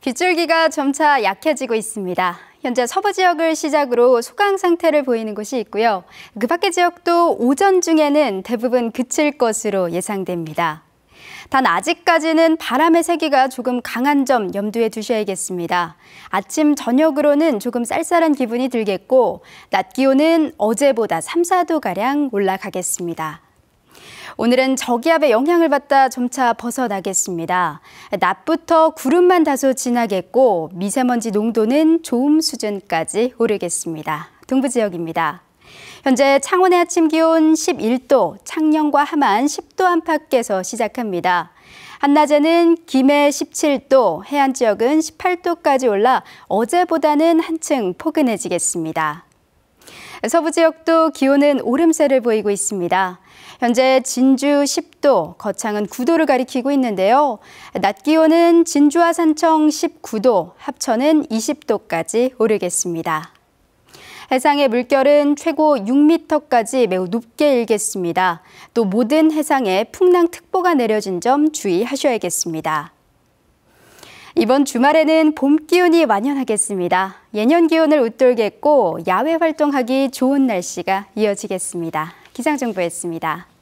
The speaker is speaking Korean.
빗줄기가 점차 약해지고 있습니다. 현재 서부 지역을 시작으로 소강 상태를 보이는 곳이 있고요. 그 밖의 지역도 오전 중에는 대부분 그칠 것으로 예상됩니다. 단 아직까지는 바람의 세기가 조금 강한 점 염두에 두셔야겠습니다. 아침 저녁으로는 조금 쌀쌀한 기분이 들겠고 낮 기온은 어제보다 3, 4도가량 올라가겠습니다. 오늘은 저기압의 영향을 받다 점차 벗어나겠습니다. 낮부터 구름만 다소 지나겠고 미세먼지 농도는 좋음 수준까지 오르겠습니다. 동부 지역입니다. 현재 창원의 아침 기온 11도, 창녕과 함안 10도 안팎에서 시작합니다. 한낮에는 김해 17도, 해안 지역은 18도까지 올라 어제보다는 한층 포근해지겠습니다. 서부 지역도 기온은 오름세를 보이고 있습니다. 현재 진주 10도, 거창은 9도를 가리키고 있는데요. 낮 기온은 진주와 산청 19도, 합천은 20도까지 오르겠습니다. 해상의 물결은 최고 6m까지 매우 높게 일겠습니다. 또 모든 해상에 풍랑특보가 내려진 점 주의하셔야겠습니다. 이번 주말에는 봄 기운이 완연하겠습니다 예년 기온을 웃돌겠고 야외 활동하기 좋은 날씨가 이어지겠습니다. 기상정보였습니다.